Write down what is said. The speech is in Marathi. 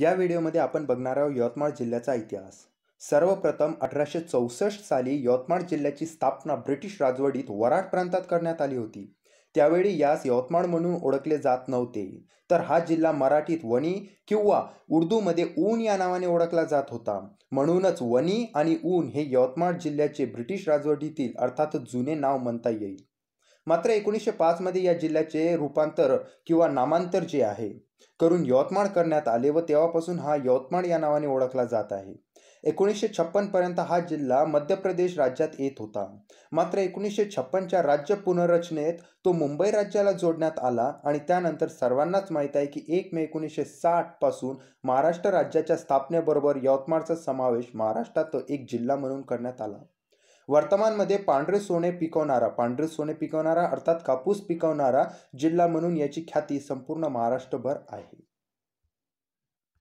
या व्हिडिओमध्ये आपण बघणार आहोत यवतमाळ जिल्ह्याचा इतिहास सर्वप्रथम अठराशे चौसष्ट साली यवतमाळ जिल्ह्याची स्थापना ब्रिटिश राजवडीत वराड प्रांतात करण्यात आली होती त्यावेळी यास यवतमाळ म्हणून ओळखले जात नव्हते तर हा जिल्हा मराठीत वणी किंवा उर्दूमध्ये ऊन या नावाने ओळखला जात होता म्हणूनच वणी आणि ऊन हे यवतमाळ जिल्ह्याचे ब्रिटिश राजवटीतील अर्थात जुने नाव म्हणता येईल मात्र एकोणीसशे पाचमध्ये या जिल्ह्याचे रूपांतर किंवा नामांतर जे आहे करून यवतमाळ करण्यात आले व तेव्हापासून हा यवतमाळ या नावाने ओळखला जात आहे एकोणीसशे छप्पनपर्यंत हा जिल्हा मध्य प्रदेश राज्यात येत होता मात्र एकोणीसशे छप्पनच्या राज्य पुनर्रचनेत तो मुंबई राज्याला जोडण्यात आला आणि त्यानंतर सर्वांनाच माहीत आहे की एक मे एकोणीसशे साठपासून महाराष्ट्र राज्याच्या स्थापनेबरोबर यवतमाळचा समावेश महाराष्ट्रात एक जिल्हा म्हणून करण्यात आला वर्तमानमध्ये पांढरे सोने पिकवणारा पांढरे सोने पिकवणारा अर्थात कापूस पिकवणारा जिल्हा म्हणून याची ख्याती संपूर्ण महाराष्ट्रभर आहे